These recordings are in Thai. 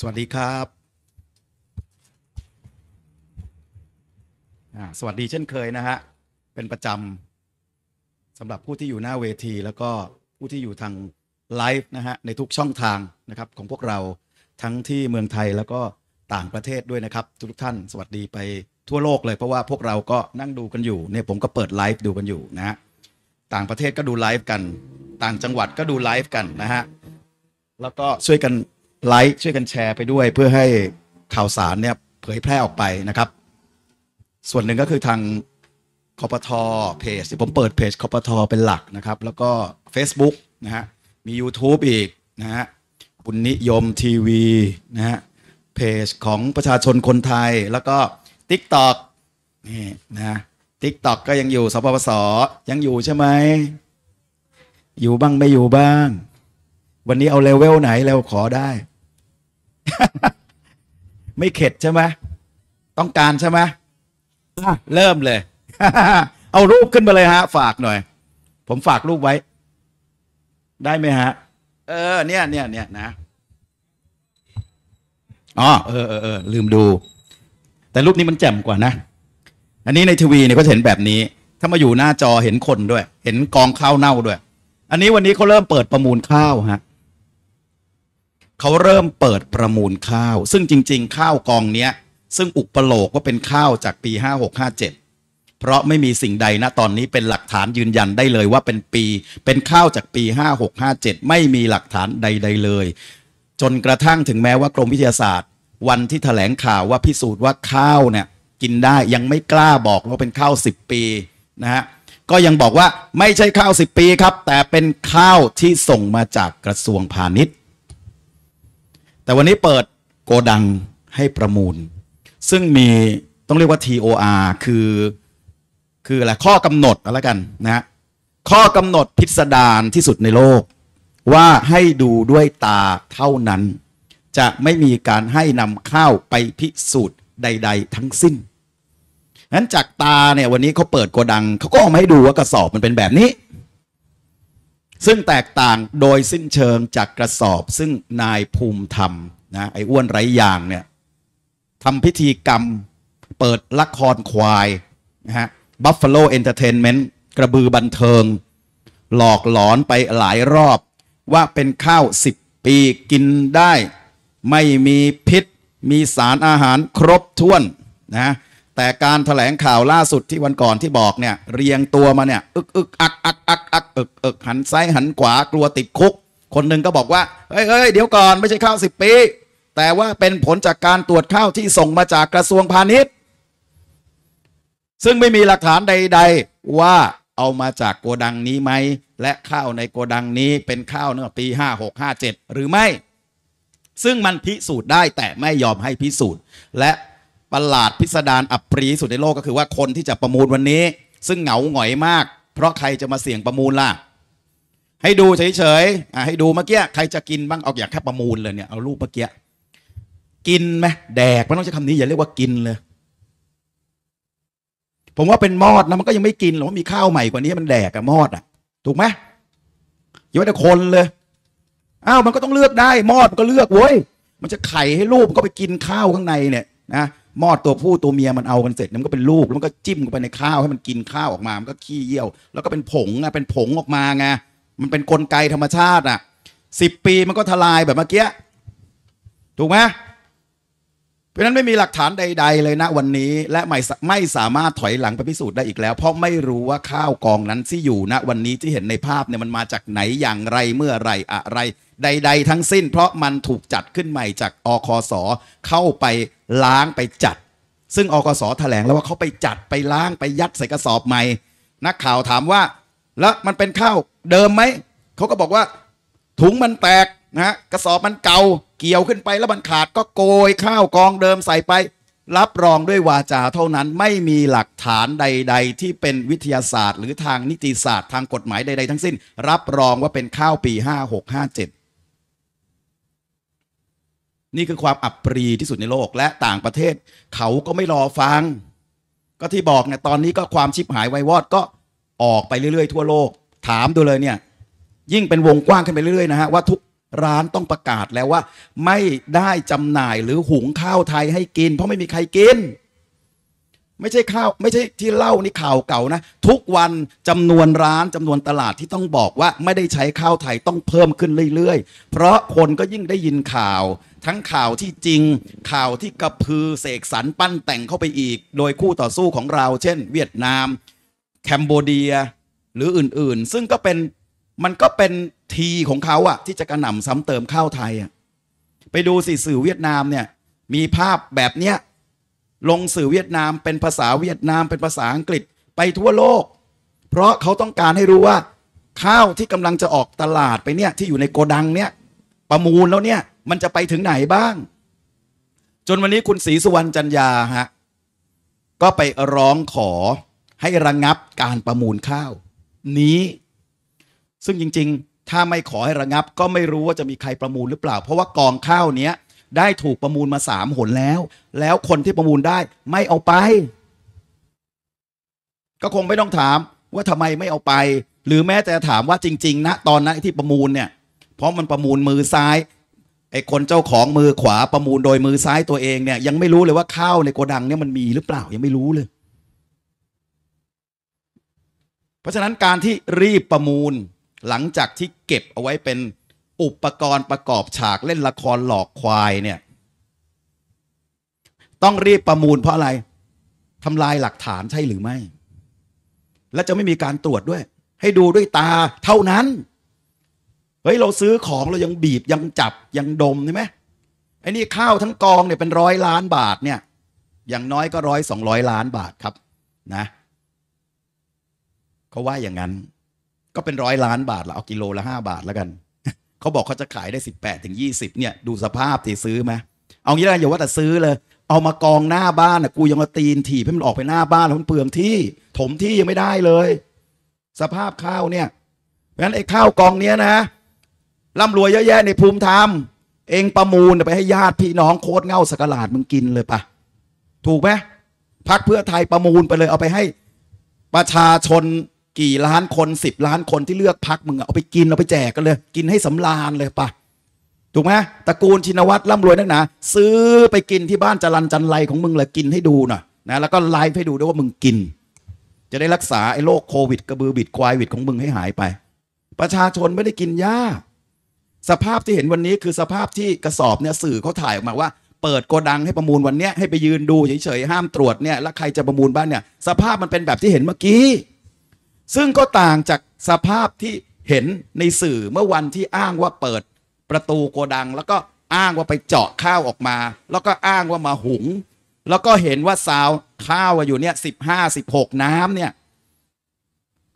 สวัสดีครับสวัสดีเช่นเคยนะฮะเป็นประจำสำหรับผู้ที่อยู่หน้าเวทีแล้วก็ผู้ที่อยู่ทางไลฟ์นะฮะในทุกช่องทางนะครับของพวกเราทั้งที่เมืองไทยแล้วก็ต่างประเทศด้วยนะครับ ทุกท่านสวัสดีไปทั่วโลกเลยเพราะว่าพวกเราก็นั่งดูกันอยู่เนี่ยผมก็เปิดไลฟ์ดูกันอยู่นะฮะต่างประเทศก็ดูไลฟ์กัน ต่างจังหวัดก็ดูไลฟ์กันนะฮะแล้วก็ช่วยกันไลค์ช่วยกันแชร์ไปด้วยเพื่อให้ข่าวสารเนี่ยเผยแพร่ออกไปนะครับ ส่วนหนึ่งก็คือทางคอปทอเพจผมเปิดเพจคอปทอเป็นหลักนะครับ แล้วก็ Facebook นะฮะ มี YouTube อีกนะฮะบุญนิยมทีวีนะฮะ เพจของประชาชนคนไทย แล้วก็ TikTok นี่นะทิกตอกก็ยังอยู่สปปสยังอยู่ใช่ไหมอยู่บ้างไม่อยู่บ้าง วันนี้เอาเลเวลไหนเราขอได้ไม่เข็ดใช่ไหมต้องการใช่ไหมเริ่มเลย เอารูปขึ้นมาเลยฮะ ฝากหน่อย ผมฝากรูปไว้ ได้ไหมฮะ เออเนี่ยเนี่ยเนี่ยนะอ๋อเออเออเออลืมดู แต่รูปนี้มันแจ่มกว่านะอันนี้ในทีวีเนี่ยก็เห็นแบบนี้ ถ้ามาอยู่หน้าจอเห็นคนด้วย เห็นกองข้าวเน่าด้วย อันนี้วันนี้เขาเริ่มเปิดประมูลข้าวฮะเขาเริ่มเปิดประมูลข้าว ซึ่งจริง ๆ ข้าวกองเนี้ยซึ่งอุปโลกว่าเป็นข้าวจากปี5657 เพราะไม่มีสิ่งใดนะตอนนี้เป็นหลักฐานยืนยันได้เลยว่าเป็นปีเป็นข้าวจากปี 5657 ไม่มีหลักฐานใดๆเลย จนกระทั่งถึงแม้ว่ากรมวิทยาศาสตร์ วันที่ถแถลงข่าวว่าพิสูจน์ว่าข้าวเนี่ยกินได้ยังไม่กล้าบอกว่าเป็นข้าว 10 ปีนะฮะก็ยังบอกว่าไม่ใช่ข้าว10 ปีครับแต่เป็นข้าวที่ส่งมาจากกระทรวงพาณิชย์แต่วันนี้เปิดโกดังให้ประมูล ซึ่งมีต้องเรียกว่า TOR คือ คืออะไรข้อกำหนดอะไรกันนะ ข้อกำหนดพิสดารที่สุดในโลก ว่าให้ดูด้วยตาเท่านั้น จะไม่มีการให้นำข้าวไปพิสูจน์ใด ๆ ทั้งสิ้น นั้นจากตาเนี่ยวันนี้เขาเปิดโกดังเขาก็เอามาให้ดูว่ากระสอบมันเป็นแบบนี้ซึ่งแตกต่างโดยสิ้นเชิงจากกระสอบ ซึ่งนายภูมิธรรมนะไอ้อ้วนไรอยางเนี่ยทำพิธีกรรมเปิดละครควายนะฮะบัฟฟาโลเอนเตอร์เทนเมนต์กระบือบันเทิงหลอกหลอนไปหลายรอบว่าเป็นข้าวสิบปีกินได้ ไม่มีพิษมีสารอาหารครบถ้วนนะแต่การถแถลงข่าวล่าสุดที่วันก่อนที่บอกเนี่ย เรียงตัวมาเนี่ยอึกอึกอักอักอักอักอึกอึกหันซ้ายหันขวากลัวติดคุก คนหนึ่งก็บอกว่าเฮ้ยเฮ้ยเดี๋ยวก่อนไม่ใช่ข้าวสิบปี แต่ว่าเป็นผลจากการตรวจข้าวที่ส่งมาจากกระทรวงพาณิชย์ ซึ่งไม่มีหลักฐานใดๆว่าเอามาจากโกดังนี้ไหมและข้าวในโกดังนี้เป็นข้าวเนื้อปีห้ากห้าเจ็ดหรือไม่ ซึ่งมันพิสูจน์ได้แต่ไม่ยอมให้พิสูจน์และประหลาดพิสดารอัปรีสุดในโลกก็คือว่าคนที่จะประมูลวันนี้ ซึ่งเหงาหงอยมาก เพราะใครจะมาเสี่ยงประมูลล่ะ ให้ดูเฉยๆให้ดูเมื่อกี้ใครจะกินบ้างเอาอย่างแค่ประมูลเลยเนี่ยเอารูปเมื่อกี้กินไหมแดกไม่ต้องใช้คำนี้อย่าเรียกว่ากินเลย ผมว่าเป็นมอดนะมันก็ยังไม่กินหรอกว่ามีข้าวใหม่กว่านี้มันแดกกับมอดอ่ะถูกไหมอย่าว่าแต่คนเลยอ้าวมันก็ต้องเลือกได้ มอดมันก็เลือกเว้ยมันจะไข่ให้ลูกมันก็ไปกินข้าวข้างในเนี่ย นะมอดตัวผู้ตัวเมียมันเอากันเสร็จ มันก็เป็นลูกแล้วมันก็จิ้มเข้าไปในข้าวให้มันกินข้าวออกมามันก็ขี้เยี่ยว แล้วก็เป็นผงอ่ะเป็นผงออกมาไงมันเป็นนกลไกธรรมชาติอ่ะสิบปีมันก็ทลายแบบเมื่อกี้ ถูกไหมเพราะนั้นไม่มีหลักฐานใด ๆ เลยนะวันนี้และไม่ไม่สามารถถอยหลังไปพิสูจน์ได้อีกแล้ว เพราะไม่รู้ว่าข้าวกองนั้นที่อยู่ณวันนี้ที่เห็นในภาพเนี่ยมันมาจากไหนอย่างไรเมื่อไรอะไรใดๆทั้งสิ้นเพราะมันถูกจัดขึ้นใหม่จากอคสเข้าไปล้างไปจัด ซึ่งอคสแถลงแล้วว่าเขาไปจัดไปล้างไปยัดใส่กระสอบใหม่นักข่าวถามว่าแล้วมันเป็นข้าวเดิมไหมเขาก็บอกว่า ถุงมันแตกนะกระสอบมันเก่าเกี่ยวขึ้นไป แล้วมันขาดก็โกยข้าวกองเดิมใส่ไป รับรองด้วยวาจา เท่านั้นไม่มีหลักฐานใด ๆ ที่เป็นวิทยาศาสตร์ หรือทางนิติศาสตร์ทางกฎหมายใดๆทั้งสิ้นรับรองว่าเป็นข้าวปี5657นี่คือความอับปรี ที่สุดในโลกและต่างประเทศ เขาก็ไม่รอฟัง ก็ที่บอกเนี่ยตอนนี้ก็ความชิบหายไววอดก็ออกไปเรื่อยๆทั่วโลก ถามดูเลยเนี่ย ยิ่งเป็นวงกว้างขึ้นไปเรื่อยๆนะฮะว่าทุกร้านต้องประกาศแล้วว่า ไม่ได้จำหน่ายหรือหุงข้าวไทยให้กิน เพราะไม่มีใครกิน ไม่ใช่ข้าว ไม่ใช่ที่เล่านี่ข่าวเก่านะ ทุกวันจำนวนร้านจำนวนตลาดที่ต้องบอกว่าไม่ได้ใช้ข้าวไทยต้องเพิ่มขึ้นเรื่อย ๆ เพราะคนก็ยิ่งได้ยินข่าวทั้งข่าวที่จริงข่าวที่กระพือ เสกสรรปั้นแต่งเข้าไปอีก โดยคู่ต่อสู้ของเราเช่น เวียดนาม แคมโบเดียหรืออื่นๆ ซึ่งก็เป็นมันก็เป็นทีของเขาอะที่จะกระหน่ำซ้ำเติมข้าวไทยอะไปดูสิ สื่อเวียดนามเนี่ย มีภาพแบบเนี้ยลงสื่อเวียดนาม เป็นภาษาเวียดนาม เป็นภาษาอังกฤษไปทั่วโลก เพราะเขาต้องการให้รู้ว่า ข้าวที่กำลังจะออกตลาดไปเนี่ยที่อยู่ในโกดังเนี่ยประมูลแล้วเนี่ยมันจะไปถึงไหนบ้าง จนวันนี้คุณศรีสุวรรณจันยาฮะก็ไปร้องขอให้ระงงับการประมูลข้าว นี้ซึ่งจริง ๆ ถ้าไม่ขอให้ระงงับก็ไม่รู้ว่าจะมีใครประมูลหรือเปล่า เพราะว่ากองข้าวเนี้ยได้ถูกประมูลมาสามหนแล้ว แล้วคนที่ประมูลได้ไม่เอาไป ก็คงไม่ต้องถามว่าทำไมไม่เอาไป หรือแม้แต่ถามว่าจริงๆ นะ ตอนนั้นที่ประมูลเนี่ย เพราะมันประมูลมือซ้ายไอ้คนเจ้าของมือขวาประมูลโดยมือซ้าย ตัวเองเนี่ย ยังไม่รู้เลยว่า ข้าวในโกดังเนี่ยมันมีหรือเปล่ายังไม่รู้เลย เพราะฉะนั้นการที่รีบประมูล หลังจากที่เก็บเอาไว้เป็นอุปกรณ์ประกอบฉากเล่นละครหลอกควายเนี่ย ต้องรีบประมูลเพราะอะไรทำลายหลักฐานใช่หรือไม่ และจะไม่มีการตรวจด้วย ให้ดูด้วยตาเท่านั้นเฮ้ยเราซื้อของเรายังบีบยังจับยังดมใช่ไหมไอ้นี่ข้าวทั้งกองเนี่ยเป็นร้อยล้านบาทเนี่ย อย่างน้อยก็ร้อยสองร้อยล้านบาทครับนะเขาว่าอย่างนั้น ก็เป็นร้อยล้านบาทละเอากิโลละห้าบาทแล้วกัน เขาบอกเขาจะขายได้สิบแปดถึงยี่สิบเนี่ย ดูสภาพที่ซื้อไหมเอางี้ละอย่าว่าแต่ซื้อเลย เอามากองหน้าบ้านนะกูยังมาตีนถีบให้มันออกไปหน้าบ้านแล้วมันเปลืองที่ ถมที่ยังไม่ได้เลย สภาพข้าวเนี่ยเพราะฉะนั้นไอ้ข้าวกองเนี้ยนะร่ำรวยเยอะแยะในภูมิธรรมเองประมูลไปให้ญาติพี่น้องโคตรเง่าสกหลาดมึงกินเลยปะถูกไหมพักเพื่อไทยประมูลไปเลยเอาไปให้ ประชาชนกี่ล้านคนสิบล้านคนที่เลือกพักมึงเอาไปกินเอาไปแจกกันเลยกินให้สำราญเลยปะถูกไหมตระกูลชินวัตรร่ำรวยนักหนาซื้อไปกินที่บ้านจรันจันไรของมึงเลยกินให้ดูหน่อยนะแล้วก็ไลฟ์ให้ดูด้วยว่ามึงกิน จะได้รักษาไอ้โรคโควิด กระบือบิดควายวิดของมึงให้หายไป ประชาชนไม่ได้กินยาสภาพที่เห็นวันนี้คือสภาพที่กระสอบเนี่ยสื่อเขาถ่ายออกมาว่าเปิดโกดังให้ประมูลวันเนี้ยให้ไปยืนดูเฉยๆห้ามตรวจเนี่ยแล้วใครจะประมูลบ้านเนี่ยสภาพมันเป็นแบบที่เห็นเมื่อกี้ ซึ่งก็ต่างจากสภาพที่เห็นในสื่อเมื่อวันที่อ้างว่าเปิดประตูโกดังแล้วก็อ้างว่าไปเจาะข้าวออกมา แล้วก็อ้างว่ามาหุง แล้วก็เห็นว่าซาวข้าวอยู่เนี่ยสิบห้าสิบหกน้ำเนี่ย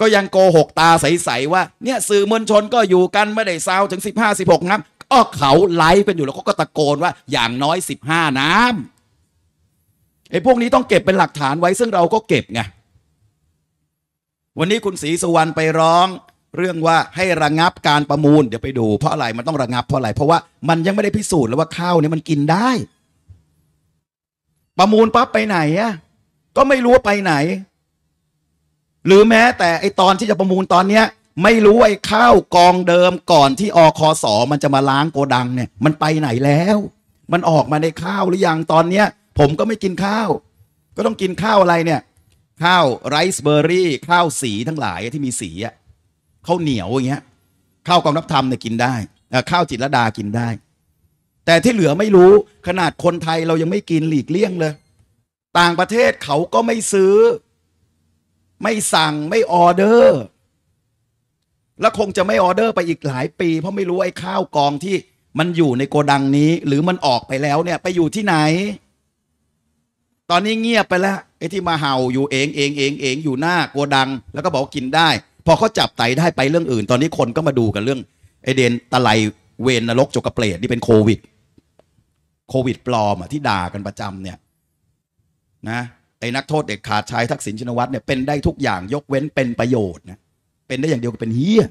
ก็ยังโกหกตาใส ๆ ว่าเนี่ย สื่อมวลชนก็อยู่กันไม่ได้ซาวถึง 15 16น้ำก็เขาไลฟ์เป็นอยู่แล้วก็ตะโกนว่าอย่างน้อย 15 น้ำไอ้พวกนี้ต้องเก็บเป็นหลักฐานไว้ซึ่งเราก็เก็บไงวันนี้คุณศรีสุวรรณไปร้อง เรื่องว่าให้ระงับการประมูลเดี๋ยวไปดูเพราะอะไรมันต้องระงับเพราะอะไร เพราะว่ามันยังไม่ได้พิสูจน์แล้วว่าข้าวเนี่ยมันกินได้ ประมูลปั๊บไปไหนอะก็ไม่รู้ว่าไปไหนหรือแม้แต่ไอตอนที่จะประมูลตอนเนี้ยไม่รู้ไอ้ข้าวกองเดิมก่อนที่อคสมันจะมาล้างโกดังเนี่ย มันไปไหนแล้ว มันออกมาในข้าวหรือยังตอนเนี้ยผมก็ไม่กินข้าว ก็ต้องกินข้าวอะไรเนี่ย ข้าวไรซ์เบอร์รี่ ข้าวสีทั้งหลายที่มีสีอะข้าวเหนียวอย่างเงี้ยข้าวกองรับธรรมเนี่ยกินได้ข้าวจิตรดา กินได้ แต่ที่เหลือไม่รู้ขนาดคนไทยเรายังไม่กินหลีกเลี่ยงเลย ต่างประเทศเขาก็ไม่ซื้อไม่สั่งไม่ออเดอร์ แล้วคงจะไม่ออเดอร์ไปอีกหลายปี เพราะไม่รู้ ไอ้ ข้าวกองที่มันอยู่ในโกดังนี้ หรือมันออกไปแล้วเนี่ยไปอยู่ที่ไหน ตอนนี้เงียบไปแล้วไอ้ที่มาเห่าอยู่เองเองเองเองอยู่หน้าโกดัง แล้วก็บอกกินได้พอเขาจับไตได้ไปเรื่องอื่น ตอนนี้คนก็มาดูกันเรื่องไอเดนตะไลเวนนรกจกกระเปรดนี่เป็นโควิด โควิด ปลอมอ่ะที่ด่ากันประจำเนี่ย นะไอ้นักโทษเด็กขาดชายทักษิณชินวัตรเนี่ยเป็นได้ทุกอย่างยกเว้นเป็นประโยชน์นะ เป็นได้อย่างเดียวกเป็นเฮีย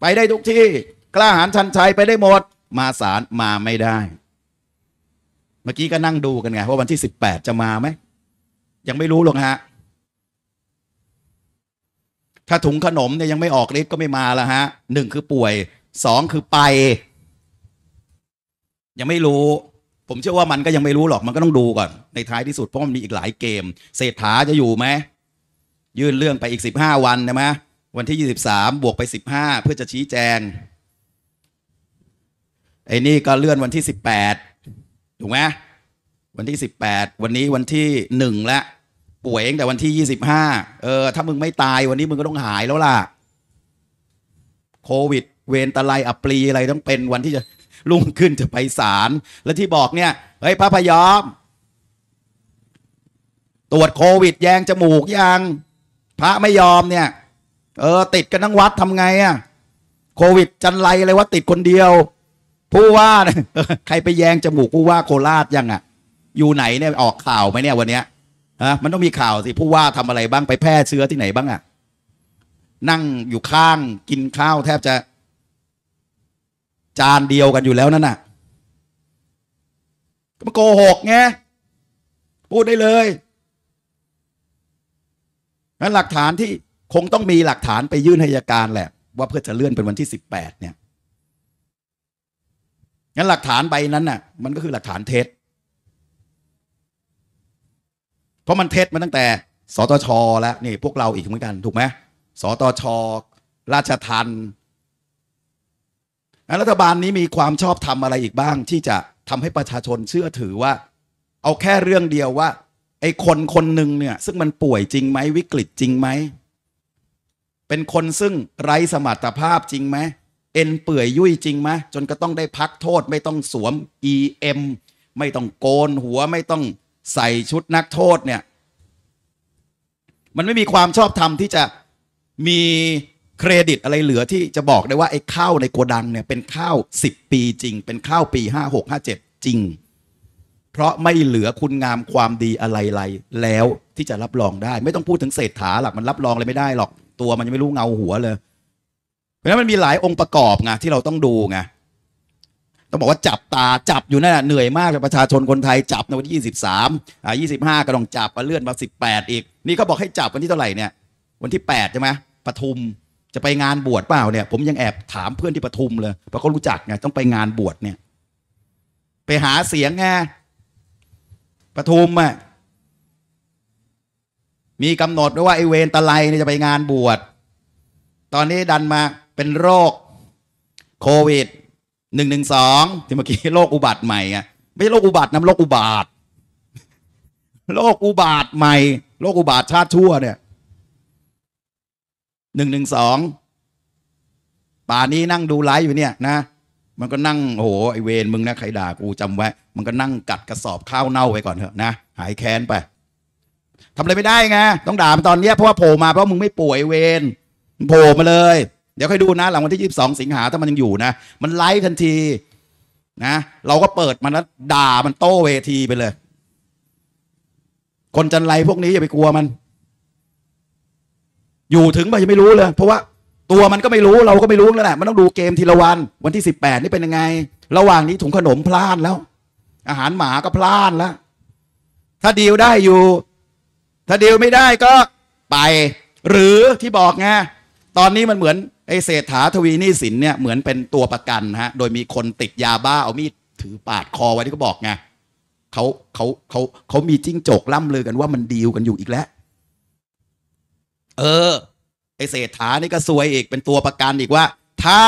ไปได้ทุกที่กล้าหาญชันชัยไปได้หมดมาศาลมาไม่ได้ เมื่อกี้ก็นั่งดูกันไง ว่าวันที่สิบแปดจะมาไหมยังไม่รู้หรอกฮะถ้าถุงขนมเนี่ยยังไม่ออกฤทธิ์ก็ไม่มาละฮะหนึ่งคือป่วยสองคือไป ยังไม่รู้ผมเชื่อว่ามันก็ยังไม่รู้หรอก มันก็ต้องดูก่อน ในท้ายที่สุดเพราะมันมีอีกหลายเกม เศรษฐาจะอยู่ไหมยื่นเรื่องไปอีก15 วันนะมะวันที่ 23 บวกไป 15 เพื่อจะชี้แจง ไอ้นี่ก็เลื่อนวันที่ 18ถูกไหมวันที่ 18 วันนี้วันที่ 1 แล้วป่วยเองแต่วันที่25เออ ถ้ามึงไม่ตายวันนี้มึงก็ต้องหายแล้วล่ะ โควิด เวรตะไลอัปรีอะไรต้องเป็นวันที่จะลุ่งขึ้นจะไปศาล และที่บอกเนี่ย เฮ้ยพระพยอม ตรวจโควิดแยงจมูกยัง พระไม่ยอมเนี่ย เออติดกันทั้งวัดทำไงอะโควิดจันไรเลยว่าติดคนเดียว ผู้ว่าใครไปแยงจมูกผู้ว่าโคราชยังอะอยู่ไหนเนี่ยออกข่าวไหมเนี่ยวันเนี้ย ฮะมันต้องมีข่าวสิผู้ว่าทำอะไรบ้างไปแพร่เชื้อที่ไหนบ้างอะ นั่งอยู่ข้างกินข้าวแทบจะจานเดียวกันอยู่แล้วนั่นน่ะก็มาโกหกไงพูดได้เลยนั้นหลักฐานที่คงต้องมีหลักฐานไปยื่นให้ยการแหละ ว่าเพื่อจะเลื่อนเป็นวันที่สิบแปดเนี่ย งั้นหลักฐานใบนั้นน่ะ มันก็คือหลักฐานเท็จเพราะมันเท็จมาตั้งแต่สตชแล้ว นี่พวกเราอีกเหมือนกัน ถูกไหมสตช ราชทันรัฐบาลนี้มีความชอบทำอะไรอีกบ้างที่จะทำให้ประชาชนเชื่อถือว่า เอาแค่เรื่องเดียวว่าไอ้คนคนหนึ่งเนี่ยซึ่งมันป่วยจริงไหมวิกฤตจริงไหมเป็นคนซึ่งไร้สมรรถภาพจริงไหมเอ็นเปื่อยยุ่ยจริงไหมจนก็ต้องได้พักโทษไม่ต้องสวม EM ไม่ต้องโกนหัวไม่ต้องใส่ชุดนักโทษเนี่ย มันไม่มีความชอบธรรมที่จะมีเครดิตอะไรเหลือที่จะบอกได้ว่า ไอ้ข้าวในโกดังเนี่ยเป็นข้าวสิบปีจริง เป็นข้าวปีหห้ากห้าเจ็ดจริง เพราะไม่เหลือคุณงามความดีอะไรๆแล้วที่จะรับรองได้ ไม่ต้องพูดถึงเศรษฐาหลักมันรับรองอะไรไม่ได้หรอกตัวมันยังไม่รู้เงาหัวเลย เพราะนั้นมันมีหลายองค์ประกอบไงที่เราต้องดูไงต้องบอกว่าจับตาจับอยู่นั่นเหนื่อยมากเลยประชาชนคนไทยจับในวันที่ยี่สสิบามอ่า้าก็ต้องจับมาเลื่อนมาสิบแปดอีก นี่ก็บอกให้จับวันที่เท่าไหร่เนี่ย วันที่แปดใช่ไหมปทุมจะไปงานบวชเปล่าเนี่ยผมยังแอบถามเพื่อนที่ปทุมเลยเพราะเขารู้จักไงต้องไปงานบวชเนี่ย ไปหาเสียงไงปทุมอ่ะ มีกำหนดด้วยว่า ไอเวนตะไลเนี่ยจะไปงานบวชตอนนี้ดันมาเป็นโรคโควิดหนึ่งหนึ่งสองที่เมื่อกี้โรคอุบัติใหม่อ่ะไม่ใช่โรคอุบัตินะโรคอุบาทโรคอุบาทใหม่โรคอุบาทชาติชั่วเนี่ยหนึ่งหนึ่งสองป่านี้นั่งดูไลฟ์อยู่เนี่ยนะมันก็นั่ง โอ้โห ไอเวรมึงนะใครด่ากูจำไว้มันก็นั่งกัดกระสอบข้าวเน่าไปก่อนเถอะนะหายแค้นไปทำอะไรไม่ได้ไง ต้องด่ามันตอนเนี้ยเพราะว่าโผล่มา เพราะมึงไม่ป่วยเวรโผล่มาเลย เดี๋ยวค่อยดูนะ หลังวันที่ยี่สิบสองสิงหาถ้ามันยังอยู่นะ มันไลฟ์ทันทีนะ เราก็เปิดมันแล้วด่ามันโต้เวทีไปเลย คนจันไรพวกนี้อย่าไปกลัวมันอยู่ถึงไปยังไม่รู้เลย เพราะว่าตัวมันก็ไม่รู้เราก็ไม่รู้แล้วแหละ มันต้องดูเกมทีละวัน วันที่ 18 นี่เป็นยังไง ระหว่างนี้ถุงขนมพลาดแล้ว อาหารหมาก็พลาดแล้ว ถ้าดีลได้อยู่ ถ้าดีลไม่ได้ก็ไป หรือที่บอกไงตอนนี้มันเหมือนไอเศรษฐาทวีนี่สินเนี่ย เหมือนเป็นตัวประกันฮะโดยมีคนติดยาบ้าเอามีดถือปาดคอไว้ที่เขาบอกไงเขาเขาเขาเขามีจิ้งจกล่ำเลยกันว่ามันดีลกันอยู่อีกแล้วเออ ไอเศรษฐานี่ก็ซวยอีกเป็นตัวประกันอีกว่า ถ้า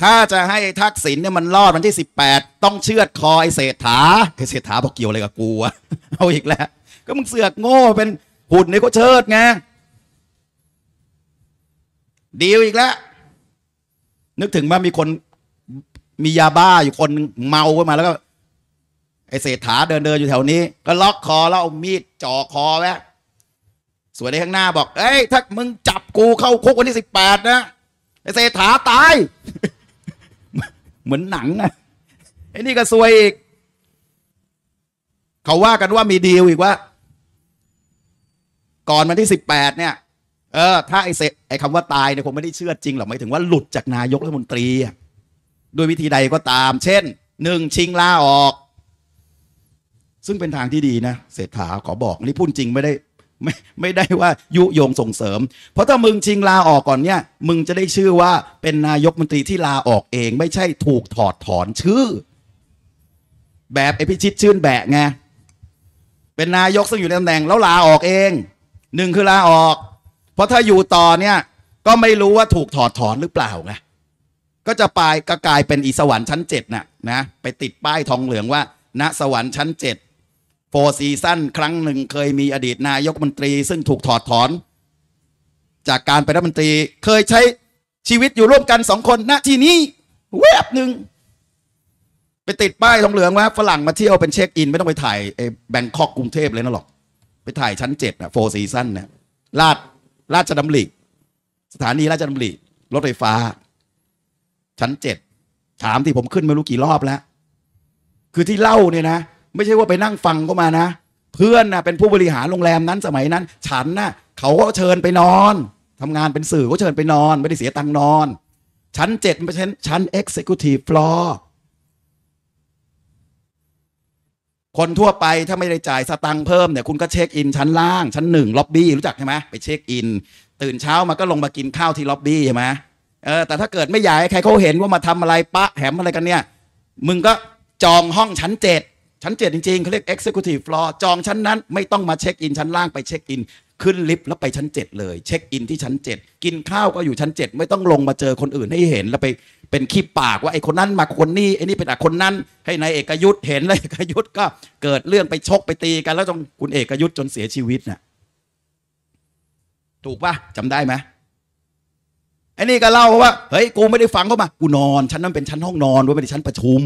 ถ้าจะให้ทักษิณเนี่ยมันรอดวันที่สิบแปดต้องเชือดคอไอเศรษฐาไอเศรษฐาบอกเกี่ยวอะไรกับกูวะเอาอีกแล้วก็มึงเสือกโง่เป็นหุ่นในก็เชิดไงดีลอีกแล้วนึกถึงว่ามีคนมียาบ้าอยู่คนเมาขึ้นมาแล้วก็ ไอเศรษฐาเดินเดินอยู่แถวนี้ ก็ล็อกคอแล้วเอามีดจ่อคอแว้ส่วนในข้างหน้าบอก เอ้ย ถ้ามึงจับกูเข้าคุกวันที่สิบแปดนะ ไอเศรษฐา ตาย เหมือนหนังอะไอ้นี่ก็สวยอีก เขาว่ากันว่ามีดีลอีกว่า ก่อนวันที่สิบแปดเนี่ย เออ ถ้าไอเศษไอคำว่าตายเนี่ยคงไม่ได้เชื่อจริงหรอกหมายถึงว่าหลุดจากนายกรัฐมนตรี ด้วยวิธีใดก็ตาม เช่นหนึ่งชิงลาออก ซึ่งเป็นทางที่ดีนะ เศรษฐาขอบอก นี่พูดจริงไม่ได้ไม่ไม่ได้ว่ายุโยงส่งเสริม เพราะถ้ามึงชิงลาออก ก่อนเนี่ย มึงจะได้ชื่อว่าเป็นนายกมนตรีที่ลาออกเอง ไม่ใช่ถูกถอดถอนชื่อ แบบไอพิชิตชื่นแบะไงเป็นนายกซึ่งอยู่ในตำแหน่งแล้วลาออกเอง หนึ่งคือลาออก เพราะถ้าอยู่ต่อเนี่ยก็ไม่รู้ว่าถูกถอดถอนหรือเปล่าไงก็จะไปก็กลายเป็น อีสวรรค์ชั้นเจ็ดน่ะนะไปติดป้ายทองเหลืองว่า ณสวรรค์ชั้นเจ็ดโฟซีซั่นครั้งหนึ่งเคยมีอดีตนายกมนตรีซึ่งถูกถอดถอน จากการเป็นรัฐมนตรีเคยใช้ชีวิตอยู่ร่วมกันสองคนณ ที่นี้ แวบหนึ่งไปติดป้ายทองเหลืองว่าฝรั่งมาเที่ยวเป็นเช็คอินไม่ต้องไปถ่ายแบงคอกกรุงเทพเลยนะหรอก ไปถ่ายชั้นเจ็ดอะโฟซีซั่นเนี่ยลาดลาดจดุริสถานีลาดจดุริรถไฟฟ้าชั้นเจ็ดถามที่ผมขึ้นไม่รู้กี่รอบแล้ว คือที่เล่าเนี่ยนะไม่ใช่ว่าไปนั่งฟังเขามานะ เพื่อนนะเป็นผู้บริหารโรงแรมนั้นสมัยนั้น ฉันนะ่ะเขาก็เชิญไปนอน ทำงานเป็นสื่อก็เชิญไปนอน ไม่ได้เสียตังค์นอน ชั้นเจ็ดเป็นชั้นเอ็กซ์เซคิวทีฟฟลอคนทั่วไปถ้าไม่ได้จ่ายสตังค์เพิ่มเนี่ยคุณก็เช็คอินชั้นล่างชั้นหนึ่งล็อบบี้รู้จักใช่ไหมไปเช็คอิน ตื่นเช้ามาก็ลงมากินข้าวที่ล็อบบี้ใช่ไหมเออแต่ถ้าเกิดไม่ใหญ่ใครเขาเห็นว่ามาทำอะไรปะแหมอะไรกันเนี่ย มึงก็จองห้องชั้นเจ็ดชั้นเจ็ดจริงๆเขาเรียก Executive Floor จองชั้นนั้นไม่ต้องมาเช็คอินชั้นล่างไปเช็คอินขึ้นลิฟต์แล้วไปชั้นเจ็ดเลย เช็คอินที่ชั้นเจ็ดกินข้าวก็อยู่ชั้นเจ็ดไม่ต้องลงมาเจอคนอื่นให้เห็นแล้วไปเป็นขี้ปากว่าไอ้คนนั้นมาคนนี้ไอ้นี่เป็นอะคนนั้น ให้นายเอกยุทธเห็นแล้วเอกยุทธก็เกิดเรื่องไปชกไปตีกันแล้วจนคุณเอกยุทธจนเสียชีวิตน่ะถูกปะจำได้ไหมไอ้นี่ก็เล่าว่า เฮ้ยกูไม่ได้ฟังเข้ามากูนอน ชั้นนั้นเป็นชั้นห้องนอนว้ไม่ได้ชั้นประชุม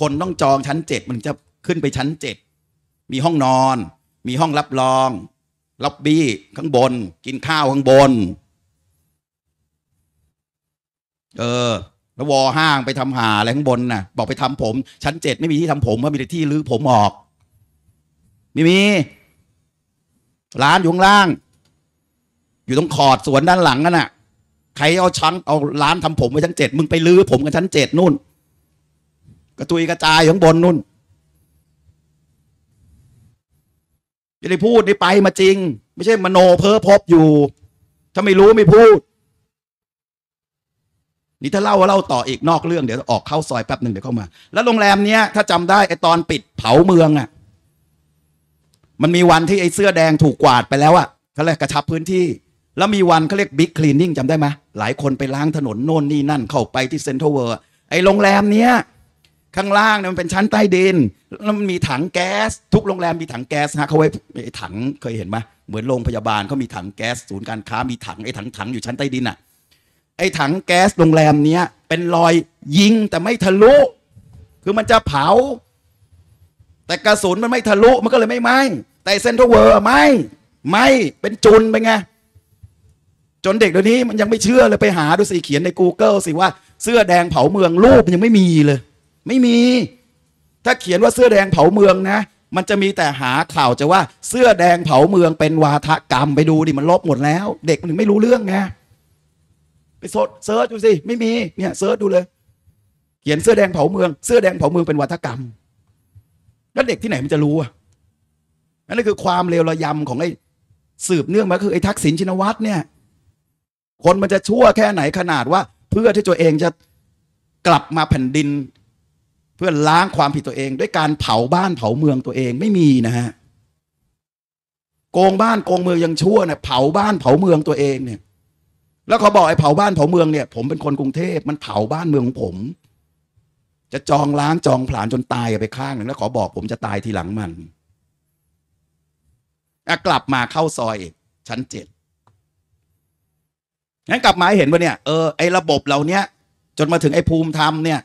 คนต้องจองชั้นเจ็ดมันจะขึ้นไปชั้นเจ็ดมีห้องนอนมีห้องรับรองล็อบบี้ข้างบน กินข้าวข้างบน เออ แล้ววอห้างไปทำหาอะไรข้างบนนะ่ะ บอกไปทำผมชั้นเจ็ดไม่มีที่ทำผมเพราะมีแต่ที่รื้อผมออกไม่มี ร้านอยู่ข้างล่าง อยู่ตรงขอดสวนด้านหลังนั่นน่ะใครเอาชั้นเอาร้านทำผมไปชั้นเจ็ดมึงไปรื้อผมกันชั้นเจ็ดนู่นระตุยกระจายข้างบนนู่นจะ่ได้พูดได้ไปมาจริง ไม่ใช่มโนเพ้อพบอยู่ ถ้าไม่รู้ไม่พูด นี่ถ้าเล่าว่าเล่าต่ออีกนอกเรื่องเดี๋ยวออกเข้าซอยแป๊บหนึ่งเดี๋ยวเข้ามา แล้วโรงแรมเนี้ยถ้าจำได้ไอตอนปิดเผาเมืองอะ่ะ มันมีวันที่ไอเสื้อแดงถูกกวาดไปแล้วอะ่ะเขาเรียกกระชับพื้นที่ แล้วมีวันเขาเรียกบิ๊กคลีนนิ่งจำได้ไหมหลายคนไปล้างถนนโน่นนี่นั่น เข้าไปที่เซ็นทรัลเวิร์ ไอโรงแรมเนี้ยข้างล่างเนี่ยมันเป็นชั้นใต้ดิน แล้วมันมีถังแก๊ส ทุกโรงแรมมีถังแก๊สฮะเขาไว้ถังเคยเห็นไหมเหมือนโรงพยาบาลเขามีถังแก๊ส ศูนย์การค้า มีถังไอ้ถังถังอยู่ชั้นใต้ดินอ่ะ ไอ้ถังแก๊สโรงแรมเนี้ยเป็นรอยยิงแต่ไม่ทะลุ คือมันจะเผา แต่กระสุนมันไม่ทะลุมันก็เลยไม่ไหม้แต่เซนทรัลเวิร์ไม่ไหม้เป็นจุนไปไง จนเด็กเดี๋ยวนี้มันยังไม่เชื่อเลยไปหาดูสิเขียนใน Google สิว่า เสื้อแดงเผาเมืองรูปยังไม่มีเลยไม่มี ถ้าเขียนว่าเสื้อแดงเผาเมืองนะ มันจะมีแต่หาข่าวจะว่าเสื้อแดงเผาเมืองเป็นวาทกรรม ไปดูดิมันลบหมดแล้ว เด็กมันถึงไม่รู้เรื่องไงไปสดเซิร์ชดูสิไม่มีเนี่ย เซิร์ชดูเลย เขียนเสื้อแดงเผาเมือง เสื้อแดงเผาเมืองเป็นวาทกรรม แล้วเด็กที่ไหนมันจะรู้อ่ะนั่นคือความเลวระยำของไอ้สืบเนื่องมาคือไอ้ทักษิณชินวัตรเนี่ยคนมันจะชั่วแค่ไหนขนาดว่า เพื่อที่ตัวเองจะกลับมาแผ่นดินพื่อล้างความผิดตัวเองด้วยการเผาบ้านเผาเมืองตัวเองไม่มีนะฮะโกงบ้านโกงเมืองยังชั่วเนี่ยเผาบ้านเผาเมืองตัวเองเนี่ย แล้วเขาบอกไอ้เผาบ้านเผาเมืองเนี่ย ผมเป็นคนกรุงเทพมันเผาบ้านเมืองของผม จะจองล้างจองผลาญจนตายไปข้างหนึ่งแล้วขอบอกผมจะตายทีหลังมันกลับมาเข้าซอยชั้นเจ็ดงั้นกลับมาเห็นว่าเนี่ยเออไอ้ระบบเราเนี้ยจนมาถึงไอ้ภูมิธรรมเนี่ย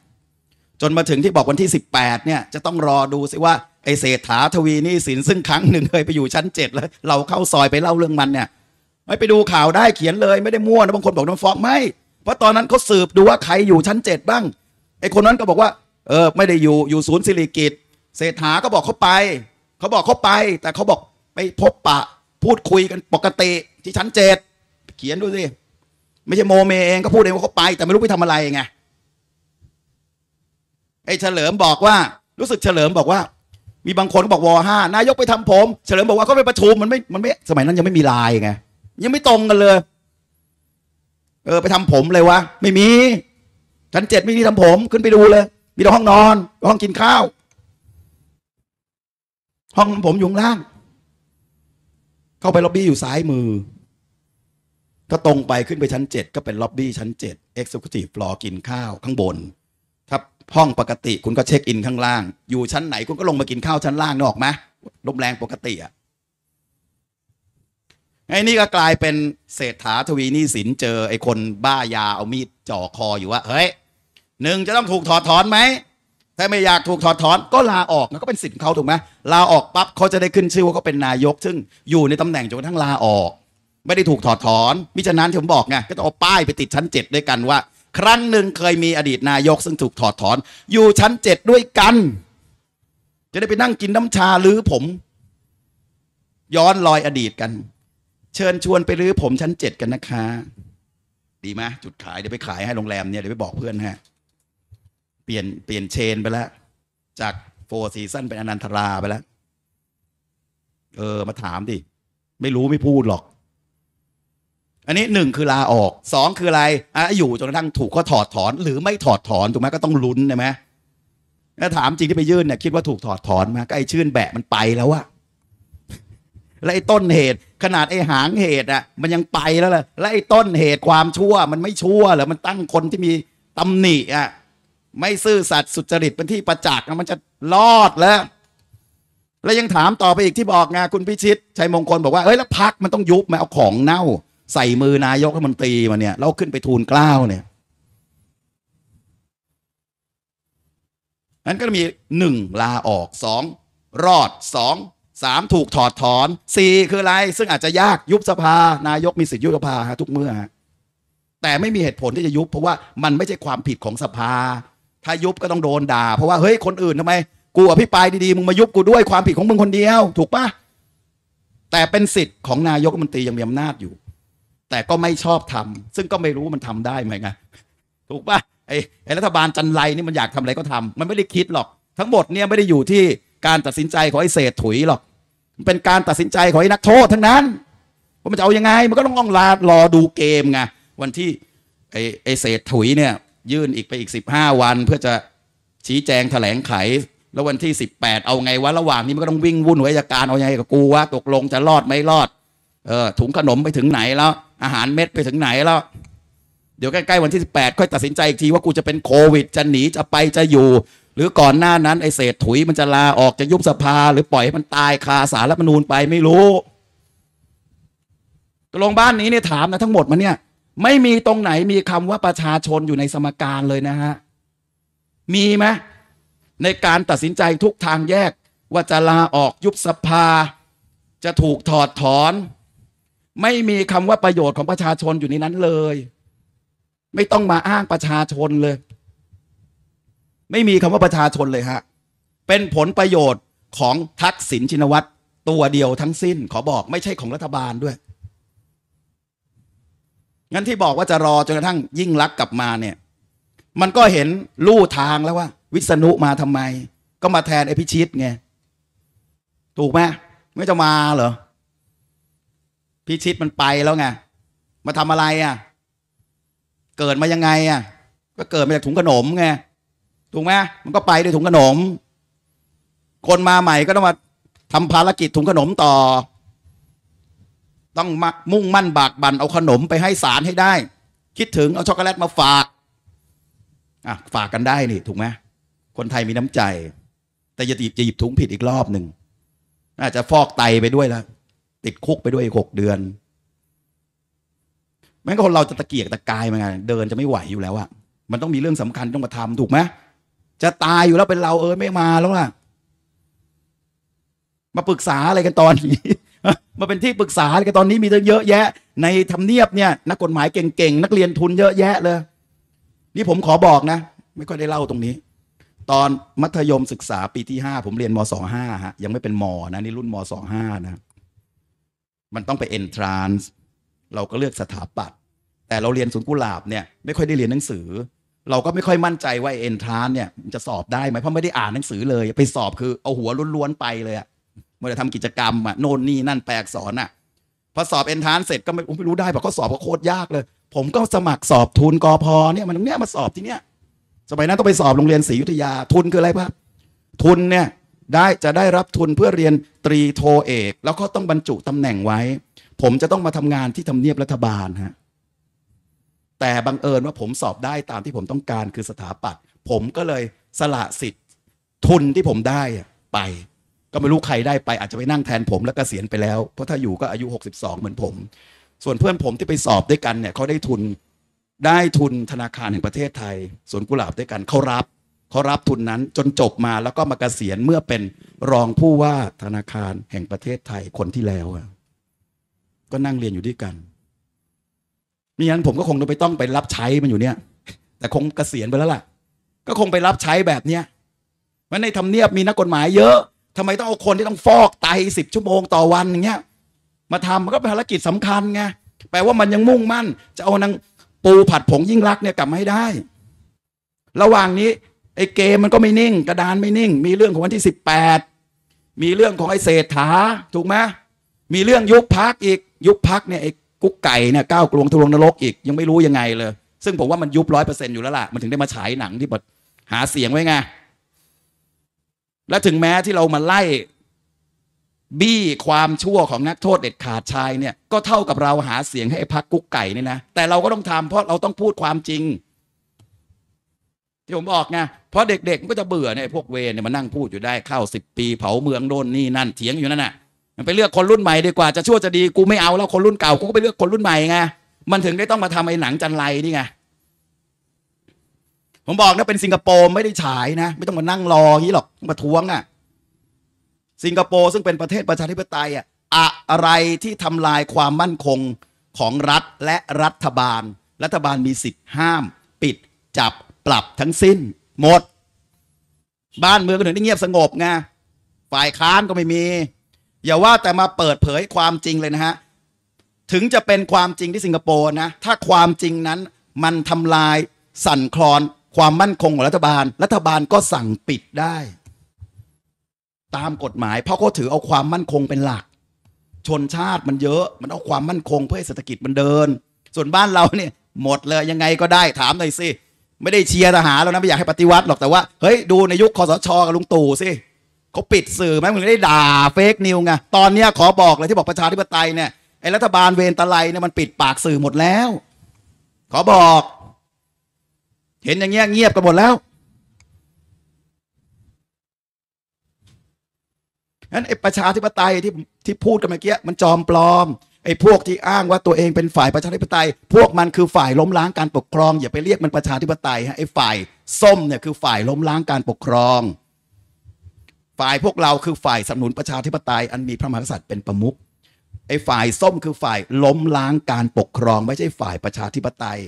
จนมาถึงที่บอกวันที่ 18 เนี่ยจะต้องรอดูสิว่าไอเศรษฐาทวีนี่สินซึ่งครั้งหนึ่งเคยไปอยู่ชั้นเจ็ดแล้วเราเข้าซอยไปเล่าเรื่องมันเนี่ย ไม่ไปดูข่าวได้เขียนเลยไม่ได้มั่วนะบางคนบอกน้ำฟอกไม่เพราะตอนนั้นเขาสืบดูว่า ใครอยู่ชั้นเจ็ดบ้างไอคนนั้นก็บอกว่าเออไม่ได้อยู่อยู่ศูนย์สิริกิตเศรษฐาก็บอกเขาไปเขาบอกเขาไปแต่เขาบอกไปพบปะพูดคุยกันปกติที่ชั้นเจ็ดเขียนดูสิไม่ใช่โมเมเองก็พูดเองว่าเขาไปแต่ไม่รู้ไปทำอะไรไงไอ้เฉลิมบอกว่า รู้สึกเฉลิมบอกว่า มีบางคนบอกวอห้านายกไปทำผม เฉลิมบอกว่าก็ไปประชุมมันไม่มันไม่สมัยนั้นยังไม่มีลายไงยังไม่ตรงกันเลย เออ ไปทำผมเลยวะไม่มีชั้นเจ็ดไม่มีทำผม ขึ้นไปดูเลย มีแต่ห้องนอน ห้องกินข้าว ห้องผมอยู่ล่าง เข้าไปล็อบบี้อยู่ซ้ายมือ ก็ตรงไปขึ้นไปชั้นเจ็ดก็เป็นล็อบบี้ชั้นเจ็ดเอ็กซ์คิทีฟฟลอร์กินข้าว ข้างบนห้องปกติคุณก็เช็คอินข้างล่างอยู่ชั้นไหนคุณก็ลงมากินข้าวชั้นล่างนอกไหมลมแรงปกติอ่ะไอ้นี่ก็กลายเป็นเศรษฐาทวีนี่สินเจอไอ้คนบ้ายาเอามีดจ่อคออยู่ว่าเฮ้ยหนึ่งจะต้องถูกถอดถอนไหมถ้าไม่อยากถูกถอดถอน ก็ลาออกก็เป็นสิทธิ์เขาถูกไหมลาออกปั๊บเขาจะได้ขึ้นชื่อว่าเขาเป็นนายกซึ่งอยู่ในตำแหน่งจนกระทั่งลาออก ไม่ได้ถูกถอดถอนมิฉะนั้นที่ผมบอกไงก็ต้องเอาป้ายไปติดชั้นเจ็ดด้วยกันว่าครั้งหนึ่งเคยมีอดีตนายก ซึ่งถูกถอดถอน อยู่ชั้นเจ็ดด้วยกัน จะได้ไปนั่งกินน้ำชาหรือผม ย้อนรอยอดีตกัน เชิญชวนไปรื้อผมชั้นเจ็ดกันนะคะ ดีไหมจุดขาย เดี๋ยวไปขายให้โรงแรมเนี่ยเดี๋ยวไปบอกเพื่อนฮะเปลี่ยนเปลี่ยนเชนไปแล้ว จากโฟร์ซีซั่นเป็นอนันทราไปแล้ว เออมาถามดิ ไม่รู้ไม่พูดหรอกอันนี้หนึ่งคือลาออก สองคืออะไรอ่ะอยู่จนกระทั่งถูกก็ถอดถอน หรือไม่ถอดถอนถูกไหมก็ต้องลุ้นใช่ไหมถ้าถามจริงที่ไปยื่นเนี่ยคิดว่าถูกถอดถอนมา ก็ไอ้ชื่นแบะมันไปแล้วอะและไอ้ต้นเหตุ ขนาดไอ้หางเหตุอะมันยังไปแล้วเลยและไอ้ต้นเหตุความชั่ว มันไม่ชั่วหรือมันตั้งคนที่มีตำหนิอะไม่ซื่อสัตย์สุจริตเป็นที่ประจักษ์มันจะรอดแล้วแล้วยังถามต่อไปอีกที่บอกไงคุณพิชิตชัยมงคลบอกว่าเอ้ยแล้วพักมันต้องยุบไหมเอาของเน่าใส่มือนายกรัฐมนตรีมาเนี่ยเราขึ้นไปทูลเกล้าเนี่ยนั้นก็มีหนึ่งลาออกสองรอดสองสามถูกถอดถอนสี่คืออะไร ซึ่งอาจจะยากยุบสภา นายกมีสิทธิยุบสภาทุกเมื่อ แต่ไม่มีเหตุผลที่จะยุบเพราะว่ามันไม่ใช่ความผิดของสภา ถ้ายุบก็ต้องโดนด่าเพราะว่า เฮ้ย คนอื่นทำไมกูอภิปรายดีๆ มึงมายุบกูด้วยความผิดของมึงคนเดียว ถูกปะแต่เป็นสิทธิ์ของนายกมนตรียังมีอำนาจอยู่แต่ก็ไม่ชอบทำ ซึ่งก็ไม่รู้มันทำได้ไหมไงถูกป่ะไอ้ไอรัฐบาลจันไรนี่มันอยากทำอะไรก็ทำมันไม่ได้คิดหรอก ทั้งหมดเนี่ยไม่ได้อยู่ที่การตัดสินใจของไอ้เศษถุยหรอก มันเป็นการตัดสินใจของไอ้นักโทษทั้งนั้นว่ามันจะเอายังไง มันก็ต้องอองลารอดูเกมไงวันที่ไอ้ไอ้เศษถุยเนี่ยยื่นอีกไปอีกสิบห้าวัน เพื่อจะชี้แจงแถลงไข แล้ววันที่สิบแปดเอาไงวะระหว่างนี้มันก็ต้องวิ่งวุ่นวิทยาการเอาไงกับกูวะตกลงจะรอดไม่รอดเออถุงขนมไปถึงไหนแล้วอาหารเม็ดไปถึงไหนแล้ว เดี๋ยวใกล้ ๆ วันที่ 18 ค่อยตัดสินใจอีกทีว่ากูจะเป็นโควิด จะหนี จะไปจะอยู่ หรือก่อนหน้านั้น ไอเศษถุย มันจะลาออกจะยุบสภา หรือปล่อยให้มันตายคาสารรัฐมนูญไปไม่รู้ตกลงบ้านนี้เนี่ยถามนะทั้งหมดมันเนี่ย ไม่มีตรงไหนมีคำว่าประชาชนอยู่ในสมการเลยนะฮะ มีไหมในการตัดสินใจทุกทางแยกว่าจะลาออกยุบสภา จะถูกถอดถอนไม่มีคำว่าประโยชน์ของประชาชนอยู่ในนั้นเลย ไม่ต้องมาอ้างประชาชนเลย ไม่มีคำว่าประชาชนเลยฮะเป็นผลประโยชน์ของทักษิณชินวัตรตัวเดียวทั้งสิ้น ขอบอกไม่ใช่ของรัฐบาลด้วย งั้นที่บอกว่าจะรอจนกระทั่งยิ่งรักกลับมาเนี่ย มันก็เห็นลู่ทางแล้วว่า วิษณุมาทำไม ก็มาแทนไอพิชิตไงถูกไหมไม่จะมาเหรอพิชิตมันไปแล้วไงมาทำอะไรอ่ะ เกิดมายังไงอ่ะก็เกิดมาจากถุงขนมไงถูกไหมมันก็ไปด้วยถุงขนม คนมาใหม่ก็ต้องมา ทำภารกิจถุงขนมต่อ ต้องมุ่งมั่นบากบั่นเอาขนมไปให้สารให้ได้ คิดถึงเอาช็อกโกแลตมาฝากอ่ะฝากกันได้นี่ถูกไหมคนไทยมีน้ำใจ แต่จะหยิบจะหยิบถุงผิดอีกรอบหนึ่งอาจจะฟอกไตไปด้วยแล้วติดคุกไปด้วยอีกหกเดือน แม้คนเราจะตะเกียกตะกายมันไงเดินจะไม่ไหวอยู่แล้วอะมันต้องมีเรื่องสำคัญต้องมาทำถูกไหมจะตายอยู่แล้วเป็นเราเออไม่มาแล้วล่ะ มาปรึกษาอะไรกันตอนนี้มาเป็นที่ปรึกษาอะไรกันตอนนี้มีเยอะแยะ ในทำเนียบเนี่ยนักกฎหมายเก่งๆนักเรียนทุนเยอะแยะเลย นี่ผมขอบอกนะ ไม่ค่อยได้เล่าตรงนี้ ตอนมัธยมศึกษาปีที่ห้าผมเรียนมสองห้าฮะยังไม่เป็นมนะ นี่รุ่นมสองห้านะมันต้องไปเอนทรานส์เราก็เลือกสถาปัตย์แต่เราเรียนสวนกุหลาบเนี่ยไม่ค่อยได้เรียนหนังสือ เราก็ไม่ค่อยมั่นใจว่าเอนทรานส์เนี่ยจะสอบได้ไหมเพราะไม่ได้อ่านหนังสือเลย ไปสอบคือ เอาหัวล้วนๆไปเลยอะเมื่อทำกิจกรรมอะโน่นนี่นั่นแปลอักษรอะพอสอบเอนทรานเสร็จก็ไม่ไม่รู้ได้บอกเขาสอบเขาโคตรยากเลย ผมก็สมัครสอบทุนกอพอเนี่ยมันเนี้ยมาสอบที่เนี้ยสมัยนั้นต้องไปสอบโรงเรียนศรีอยุธยาทุนคืออะไรปะทุนเนี่ยได้จะได้รับทุนเพื่อเรียนตรีโทเอกแล้วก็ต้องบรรจุตำแหน่งไว้ ผมจะต้องมาทำงานที่ทำเนียบรัฐบาลฮะแต่บังเอิญว่าผมสอบได้ตามที่ผมต้องการคือสถาปัตย์ผมก็เลยสละสิทธิ์ ทุนที่ผมได้ไป ก็ไม่รู้ใครได้ไปอาจจะไปนั่งแทนผมแล้วก็เสียณไปแล้วเพราะถ้าอยู่ก็อายุ 62 เหมือนผม ส่วนเพื่อนผมที่ไปสอบด้วยกันเนี่ยเขาได้ทุนได้ทุนธนาคารแห่งประเทศไทยสวนกุหลาบด้วยกันเขารับเขารับทุนนั้นจนจบมาแล้วก็มาเกษียณเมื่อเป็นรองผู้ว่าธนาคารแห่งประเทศไทยคนที่แล้ว ก็นั่งเรียนอยู่ด้วยกันมิฉะนั้นผมก็คงไปต้องไปรับใช้มันอยู่เนี่ย แต่คงเกษียณไปแล้วล่ะ ก็คงไปรับใช้แบบเนี้ยมันในทำเนียบมีนักกฎหมายเยอะ ทำไมต้องเอาคนที่ต้องฟอกไตสิบชั่วโมงต่อวันอย่างเงี้ย มาทำมันก็เป็นภารกิจสำคัญไงแปลว่ามันยังมุ่งมั่น จะเอานางปูผัดผงยิ่งรักเนี่ยกลับมาให้ได้ ระหว่างนี้ไอ้เกมมันก็ไม่นิ่ง กระดานไม่นิ่ง มีเรื่องของวันที่ 18 มีเรื่องของไอ้เศรษฐาถูกไหมมีเรื่องยุบพักอีกยุบพักเนี่ยไอ้กุ๊กไก่เนี่ยก้าวกลวงทุรงนรกอีกยังไม่รู้ยังไงเลย ซึ่งผมว่ามันยุบร้อยเปอร์เซ็นต์อยู่แล้วล่ะมันถึงได้มาฉายหนังที่แบบหาเสียงไว้ไงและถึงแม้ที่เรามาไล่บี้ ความชั่วของนักโทษเด็ดขาดชายเนี่ยก็เท่ากับเราหาเสียงให้พักกุ๊กไก่นี่นะแต่เราก็ต้องทำเพราะเราต้องพูดความจริง ที่ผมบอกไงพราะเด็กๆมันก็จะเบื่อเนี่ยพวกเวเนี่ยมานั่งพูดอยู่ได้เข้าสิบปี เผาเมืองโน่นนี่นั่นเถียงอยู่นั่นน่ะ มันไปเลือกคนรุ่นใหม่ดีกว่าจะชั่วจะดีกูไม่เอาแล้วคนรุ่นเก่ากูก็ไปเลือกคนรุ่นใหม่ไงมันถึงได้ต้องมาทำไอ้หนังจันไรนี่ไงผมบอกนะเป็นสิงคโปร์ไม่ได้ฉายนะ ไม่ต้องมานั่งรออย่างนี้หรอกมาท้วงอ่ะ สิงคโปร์ซึ่งเป็นประเทศประชาธิปไตยอ่ะอะไรที่ทำลายความมั่นคงของรัฐและรัฐบาลรัฐบาลมีสิทธิ์ห้ามปิดจับปรับทั้งสิ้นหมด บ้านเมืองก็ถึงได้เงียบสงบไงฝ่ายค้านก็ไม่มี อย่าว่าแต่มาเปิดเผยความจริงเลยนะฮะ ถึงจะเป็นความจริงที่สิงคโปร์นะ ถ้าความจริงนั้นมันทำลายสั่นคลอนความมั่นคงของรัฐบาล รัฐบาลก็สั่งปิดได้ ตามกฎหมาย เพราะเขาถือเอาความมั่นคงเป็นหลัก ชนชาติมันเยอะมันเอาความมั่นคงเพื่อเศรษฐกิจมันเดิน ส่วนบ้านเราเนี่ยหมดเลยยังไงก็ได้ถามหน่อยสิไม่ได้เชียร์ทหารแล้วนะ ไม่อยากให้ปฏิวัติ หรอกแต่ว่าเฮ้ยดูในยุคคอสชกับลุงตู่สิเขาปิดสื่อไหมมึงได้ด่าเฟกนิวไงตอนเนี้ยขอบอกเลยที่บอกประชาธิปไตยเนี่ย ไอ้รัฐบาลเวนตะไลเนี่ยมันปิดปากสื่อหมดแล้ว ขอบอก เห็นอย่างเงี้ยเงียบกันหมดแล้วนั้น ไอ้ประชาธิปไตยที่ที่พูดกันเมื่อกี้มันจอมปลอมไอ้พวกที่อ้างว่าตัวเองเป็นฝ่ายประชาธิปไตย พวกมันคือฝ่ายล้มล้างการปกครอง อย่าไปเรียกมันประชาธิปไตยฮะไอ้ฝ่ายส้มเนี่ยคือฝ่ายล้มล้างการปกครอง ฝ่ายพวกเราคือฝ่ายสนับสนุนประชาธิปไตยอันมีพระมหากษัตริย์เป็นประมุขไอ้ฝ่ายส้มคือฝ่ายล้มล้างการปกครอง ไม่ใช่ฝ่ายประชาธิปไตย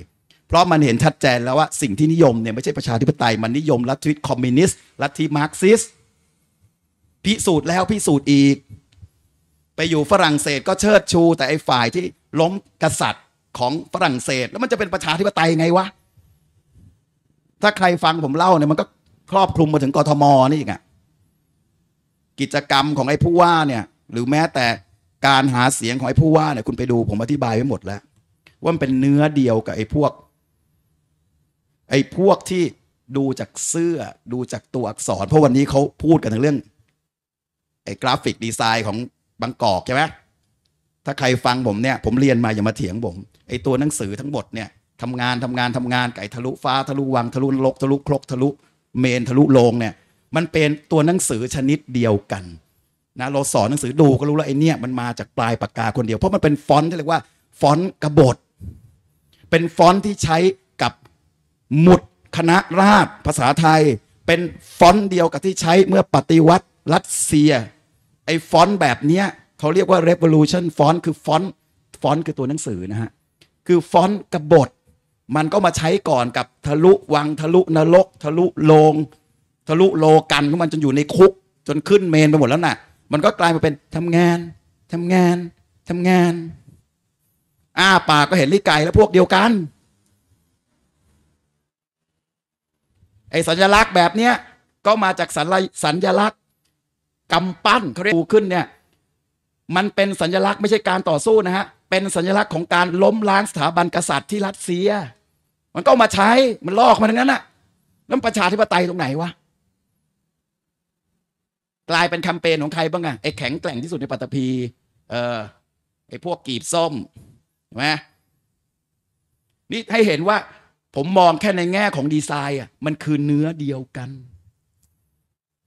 เพราะมันเห็นชัดเจนแล้วว่าสิ่งที่นิยมเนี่ยไม่ใช่ประชาธิปไตย มันนิยมลัทธิคอมมิวนิสต์ลัทธิมาร์กซิสพิสูจน์แล้วพิสูจน์อีกไปอยู่ฝรั่งเศสก็เชิดชู แต่ไอ้ฝ่ายที่ล้มกษัตริย์ของฝรั่งเศสแล้วมันจะเป็นประชาธิปไตยไงวะ ถ้าใครฟังผมเล่าเนี่ยมันก็ครอบคลุมมาถึงกทมนี่อีกอะกิจกรรมของไอ้ผู้ว่าเนี่ย หรือแม้แต่การหาเสียงของไอ้ผู้ว่าเนี่ยคุณไปดูผมอธิบายไว้หมดแล้ว ว่ามันเป็นเนื้อเดียวกับไอ้พวก ไอ้พวกที่ดูจากเสื้อดูจากตัวอักษรเพราะวันนี้เขาพูดกันในงเรื่อง ไอ้กราฟิกดีไซน์ของบางกอกใช่ไหมถ้าใครฟังผมเนี่ย ผมเรียนมาอย่ามาเถียงผม ไอตัวหนังสือทั้งหมดเนี่ยทำงานทำงานทำงานไก่ทะลุฟ้าทะลุวังทะลุนรกทะลุครกทะลุเมนทะลุโลงเนี่ย มันเป็นตัวหนังสือชนิดเดียวกันนะ เราสอนหนังสือดูก็รู้แล้วไอเนี่ยมันมาจากปลายปากกาคนเดียว เพราะมันเป็นฟอนต์ที่เรียกว่า ฟอนต์กบฏ เป็นฟอนต์ที่ใช้กับหมุดคณะราษฎรภาษาไทย เป็นฟอนต์เดียวกับที่ใช้เมื่อปฏิวัติรัสเซียไอ้ฟอนต์แบบเนี้ยเขาเรียกว่า revolution ฟอนต์คือฟอนต์ฟอนต์คือตัวหนังสือนะฮะคือฟอนต์กบฏมันก็มาใช้ก่อนกับทะลุวังทะลุนรก ทะลุโลงทะลุโลกันองมันจนอยู่ในคุกจนขึ้นเมนไปหมดแล้วนะ่ะมันก็กลายมาเป็นทำงานทำงานทำงานอ้าปากก็เห็นลิไก่แล้วพวกเดียวกันไอ้สัญลักษณ์แบบเนี้ยก็มาจากสัญสัญลักษณ์กำปั้นเขาเรียกูขึ้นเนี่ย มันเป็นสัญลักษณ์ไม่ใช่การต่อสู้นะฮะ เป็นสัญลักษณ์ของการล้มล้างสถาบันกษัตริย์ที่รัสเซีย มันก็มาใช้ มันลอกมาทั้งนั้นน่ะแล้วประชาธิปไตยตรงไหนวะกลายเป็นแคมเปญของใครบ้างอะไอ้แข็งแกร่งที่สุดในปัตตภีเออไอ้พวกกีบส้มใช่ไหมนี่ให้เห็นว่า ผมมองแค่ในแง่ของดีไซน์อ่ะมันคือเนื้อเดียวกัน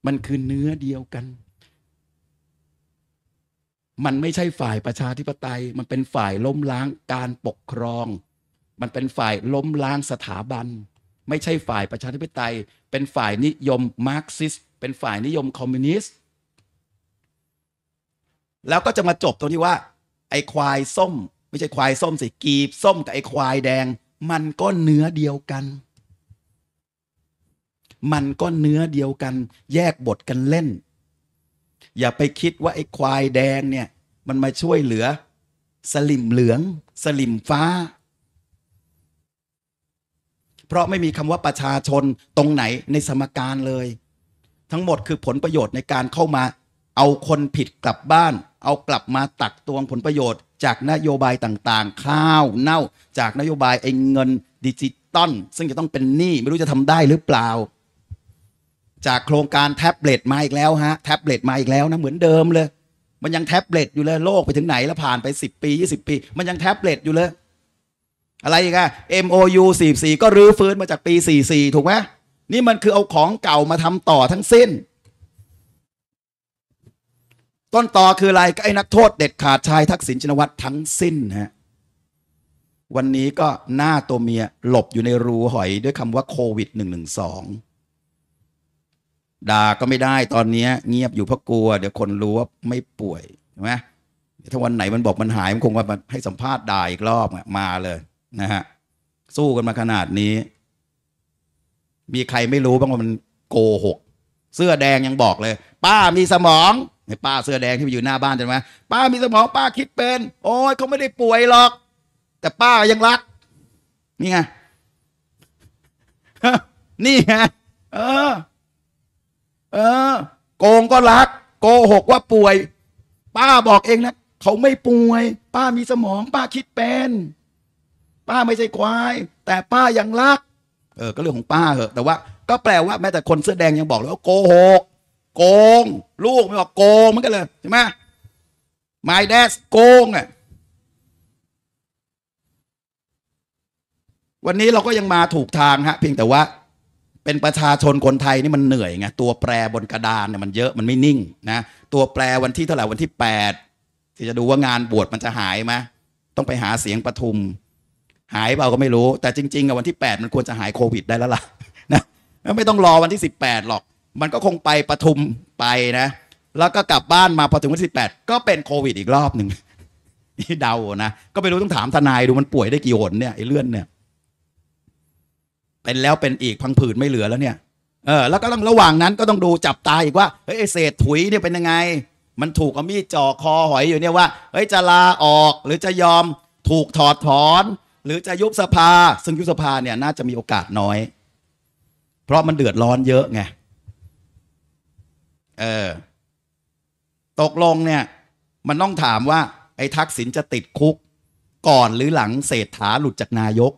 มันคือเนื้อเดียวกันมันไม่ใช่ฝ่ายประชาธิปไตย มันเป็นฝ่ายล้มล้างการปกครอง มันเป็นฝ่ายล้มล้างสถาบัน ไม่ใช่ฝ่ายประชาธิปไตย เป็นฝ่ายนิยมมาร์กซิสเป็นฝ่ายนิยมคอมมิวนิสต์แล้วก็จะมาจบตรงที่ว่า ไอ้ควายส้ม ไม่ใช่ควายส้มสิกีบส้มกับไอ้ควายแดง มันก็เนื้อเดียวกัน มันก็เนื้อเดียวกันแยกบทกันเล่นอย่าไปคิดว่า ไอ้ควายแดงเนี่ย มันมาช่วยเหลือ สลิมเหลือง สลิมฟ้า เพราะไม่มีคำว่าประชาชนตรงไหนในสมการเลย ทั้งหมดคือผลประโยชน์ในการเข้ามา เอาคนผิดกลับบ้าน เอากลับมาตักตวงผลประโยชน์จากนโยบายต่างๆ ข้าวเน่าจากนโยบายไอ้เงินดิจิตอลซึ่งจะต้องเป็นหนี้ไม่รู้จะทำได้หรือเปล่าจากโครงการแท็บเล็ตมาอีกแล้วฮะแท็บเล็ตมาอีกแล้วนะเหมือนเดิมเลย มันยังแท็บเล็ตอยู่เลย โลกไปถึงไหนแล้วผ่านไป 10 ปี 20 ปี มันยังแท็บเล็ตอยู่เลย อะไรอีกอะ MOU 44 ก็รื้อฟื้นมาจากปี 44 ถูกไหมนี่มันคือเอาของเก่ามาทำต่อทั้งสิ้น ต้นต่อคืออะไรก็ไอ้นักโทษเด็ดขาดชายทักษิณชินวัตรทั้งสิ้นฮะวันนี้ก็หน้าตัวเมียหลบอยู่ในรูหอยด้วยคำว่าโควิด112ด่าก็ไม่ได้ตอนนี้เงียบอยู่เพราะกลัว เดี๋ยวคนรู้ว่าไม่ป่วยใช่ไหมถ้าวันไหนมันบอกมันหายมันคงว่ามันให้สัมภาษณ์ด่าอีกรอบมาเลย นะฮะสู้กันมาขนาดนี้ มีใครไม่รู้บ้างว่ามันโกหก เสื้อแดงยังบอกเลย ป้ามีสมองไอ้ป้าเสื้อแดงที่อยู่หน้าบ้านใช่ไหมป้ามีสมอง ป้าคิดเป็น โอ้ยเขาไม่ได้ป่วยหรอก แต่ป้ายังรัก นี่ไงนี่ไงเออเออโกงก็รัก โกหกว่าป่วย ป้าบอกเองนะเขาไม่ป่วย ป้ามีสมองป้าคิดเป็น ป้าไม่ใช่ควาย แต่ป้ายังรัก เออก็เรื่องของป้าเหอะแต่ว่า ก็แปลว่าแม้แต่คนเสื้อแดงยังบอกเลยว่าโกหก โกง ลูกไม่บอกโกงเหมือนกันเลยใช่ไหมไม y d ด d โกงอ่ะวันนี้เราก็ยังมาถูกทางฮะ เพียงแต่ว่าเป็นประชาชนคนไทยนี่มันเหนื่อยไงตัวแปรบนกระดานเนี่ยมันเยอะมันไม่นิ่งนะตัวแปรวันที่เท่าไหร่วันที่8ที่จะดูว่างานบวชมันจะหายไหมต้องไปหาเสียงประทุม หายเปล่าก็ไม่รู้ แต่จริงๆอะวันที่8มันควรจะหายโควิดได้แล้วล่ะ นะไม่ต้องรอวันที่ 18 หรอก มันก็คงไปประทุมไปนะแล้วก็กลับบ้านมาพอถึงวันที่18ก็เป็นโควิดอีกรอบหนึ่งนี่เดานะก็ไม่รู้ต้องถามทนายดูมันป่วยได้กี่หนเนี่ยไอ้เลื่อนเนี่ยเป็นแล้วเป็นอีกพังผืดไม่เหลือแล้วเนี่ย เออแล้วก็ต้องระหว่างนั้นก็ต้องดูจับ ตา อีก ว่าเฮ้ยเศษถุยเนี่ยเป็นยังไง มันถูกเอา มีดจ่อคอหอยอยู่เนี่ยว่าเฮ้ยจะลาออกหรือจะยอมถูกถอดถอน หรือจะยุบสภาซึ่งยุบสภาเนี่ย น่าจะมีโอกาสน้อย เพราะมันเดือดร้อนเยอะไงเออตกลงเนี่ย มันต้องถามว่า ไอ้ทักษิณจะติดคุกก่อนหรือหลังเศรษฐาหลุดจากนายก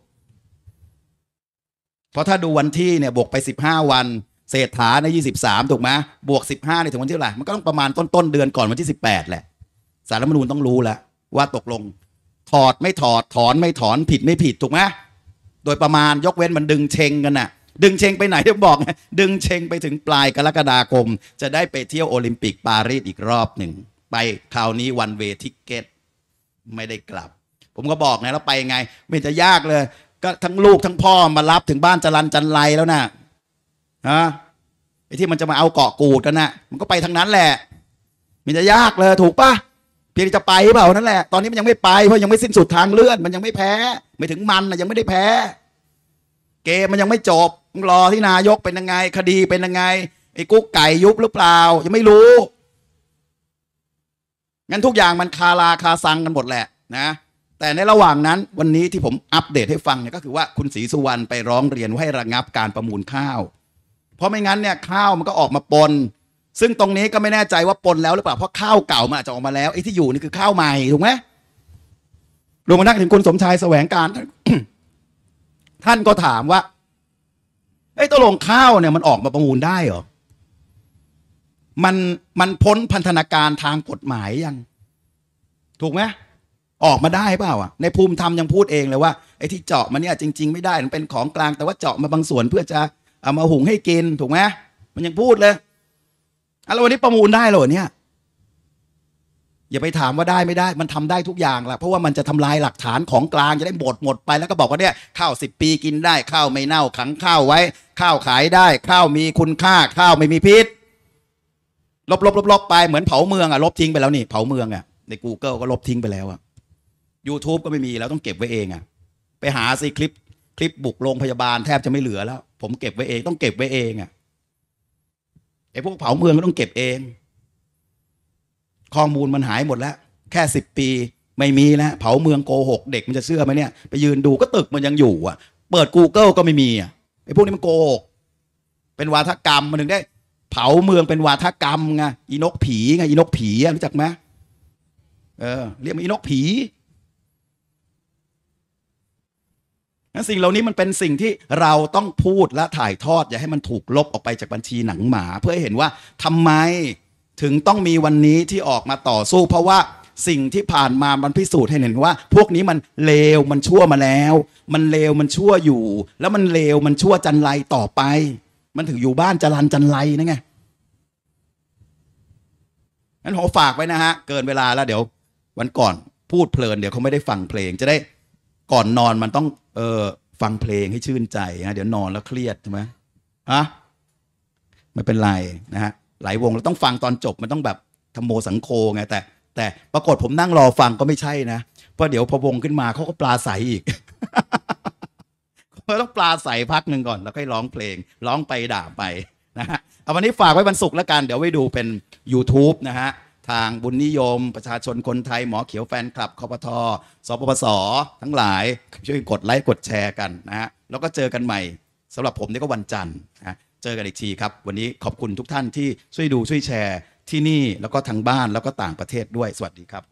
เพราะถ้าดูวันที่เนี่ยบวกไป 15 วันเศรษฐาใน 23 ถูกไหมบวก 15ในถึงวันที่เท่าไหร่มันก็ต้องประมาณต้นต้นเดือนก่อนวันที่ 18 แหละ สารรัฐมนูญต้องรู้แล้วว่าตกลงถอดไม่ถอดถอนไม่ถอนผิดไม่ผิด ถูกไหมโดยประมาณยกเว้นมันดึงเชงกันน่ะ ดึงเชงไปไหนเดี๋บอก ดึงเชงไปถึงปลายกรกฎาคม จะได้ไปเที่ยวโอลิมปิกปารีสอีกรอบหนึ่งไปคราวนี้วันเวทิเกตไม่ได้กลับ ผมก็บอกนะเราไปไงไม่จะยากเลยก็ทั้งลูกทั้งพ่อมารับถึงบ้านจรันจันไรแล้วนะ่ะฮะไอ้ที่มันจะมาเอาเกาะกูดกันนะ่ะ มันก็ไปทางนั้นแหละ มันจะยากเลยถูกปะเพียงจะไปเปล่านั่นแหละตอนนี้มันยังไม่ไปเพราะยังไม่สิ้นสุดทางเลื่อน มันยังไม่แพ้ ไม่ถึงมันนะยังไม่ได้แพ้ เกมมันยังไม่จบรอที่นายกเป็นยังไง คดีเป็นยังไงไอ้กุ๊กไก่ยุบหรือเปล่า ยังไม่รู้ งั้นทุกอย่างมันคาราคาซังกันหมดแหละ นะแต่ในระหว่างนั้นวันนี้ที่ผมอัปเดตให้ฟังเนี่ยก็คือว่าคุณศรีสุวรรณไปร้องเรียนให้ระงับการประมูลข้าว เพราะไม่งั้นเนี่ย ข้าวมันก็ออกมาปน ซึ่งตรงนี้ก็ไม่แน่ใจว่าปนแล้วหรือเปล่าเพราะข้าวเก่ามันอาจจะออกมาแล้วไอ้ที่อยู่นี่คือข้าวใหม่ถูกไหมรวมกระทั่งถึงคุณสมชายแสวงการ ท่านก็ถามว่า ไอ้ตกลงข้าวเนี่ยมันออกมาประมูลได้เหรอมันมันพ้นพันธนาการทางกฎหมายยังถูกไหมออกมาได้เปล่าอ่ะ ในภูมิธรรมยังพูดเองเลยว่าไอ้ที่เจาะมาเนี่ยจริง ๆ ไม่ได้ มันเป็นของกลาง แต่ว่าเจาะมาบางส่วนเพื่อจะเอามาหุงให้กินถูกไหม มันยังพูดเลย อะแล้ววันนี้ประมูลได้เหรอเนี่ย อย่าไปถามว่าได้ไม่ได้ มันทำได้ทุกอย่างแหละ เพราะว่ามันจะทำลายหลักฐานของกลาง จะได้หมดหมดไป แล้วก็บอกว่าเนี่ย ข้าวสิบปีกินได้ ข้าวไม่เน่าขังข้าวไว้ ข้าวขายได้ ข้าวมีคุณค่าข้าวไม่มีพิษลบๆๆไปเหมือนเผาเมืองอ่ะลบทิ้งไปแล้วนี่เผาเมืองอ่ะใน Google ก็ลบทิ้งไปแล้วอ่ะ YouTube ก็ไม่มีแล้วต้องเก็บไว้เองอะไปหาสิคลิป คลิปบุกโรงพยาบาลแทบจะไม่เหลือแล้ว ผมเก็บไว้เองต้องเก็บไว้เองอะไอ้พวกเผาเมืองก็ต้องเก็บเอง ข้อมูลมันหายหมดแล้ว แค่สิบปีไม่มีแล้วเผาเมืองโกหกเด็กมันจะเชื่อไหมเนี่ยไปยืนดูก็ตึกมันยังอยู่อ่ะ เปิด Google ก็ไม่มีอ่ะไอ้พวกนี้มันโกหกเป็นวาทกรรมมันถึงได้ เผาเมืองเป็นวาทกรรมไงอีนกผีไงอีนกผีรู้จักไหมเออเรียกมันอีนกผีนั้นสิ่งเหล่านี้มันเป็นสิ่งที่เราต้องพูดและถ่ายทอด อย่าให้มันถูกลบออกไปจากบัญชีหนังหมา เพื่อให้เห็นว่าทำไมถึงต้องมีวันนี้ที่ออกมาต่อสู้เพราะว่าสิ่งที่ผ่านมามันพิสูจน์ให้เห็นว่า พวกนี้มันเลวมันชั่วมาแล้ว มันเลวมันชั่วอยู่ แล้วมันเลวมันชั่วจันไรต่อไป มันถึงอยู่บ้านจรันจันไรนั่นไงนั้นขอฝากไว้นะฮะ เกินเวลาแล้วเดี๋ยววันก่อนพูดเพลิน เดี๋ยวเขาไม่ได้ฟังเพลงจะได้ก่อนนอนมันต้องเออฟังเพลงให้ชื่นใจนะเดี๋ยวนอนแล้วเครียดใช่ไหมอ่ะไม่เป็นไรนะฮะหลายวงเราต้องฟังตอนจบ มันต้องแบบธรรมโมสังโคไงแต่แต่ปรากฏผมนั่งรอฟังก็ไม่ใช่นะ เพราะเดี๋ยวพอวงขึ้นมาเขาก็ปลาใสอีกเราต้องปลาใสพักหนึ่งก่อนแล้วค่อยร้องเพลง ร้องไปด่าไปนะฮะเอาวันนี้ฝากไว้วันศุกร์แล้วกัน เดี๋ยวไว้ดูเป็น YouTube นะฮะทางบุญนิยมประชาชนคนไทยหมอเขียวแฟนคลับคอปทอสปปสทั้งหลายช่วยกดไลค์กดแชร์กันนะฮะแล้วก็เจอกันใหม่สำหรับผมนี่ก็วันจันทร์นะเจอกันอีกทีครับ วันนี้ขอบคุณทุกท่านที่ช่วยดูช่วยแชร์ที่นี่แล้วก็ทางบ้านแล้วก็ต่างประเทศด้วยสวัสดีครับ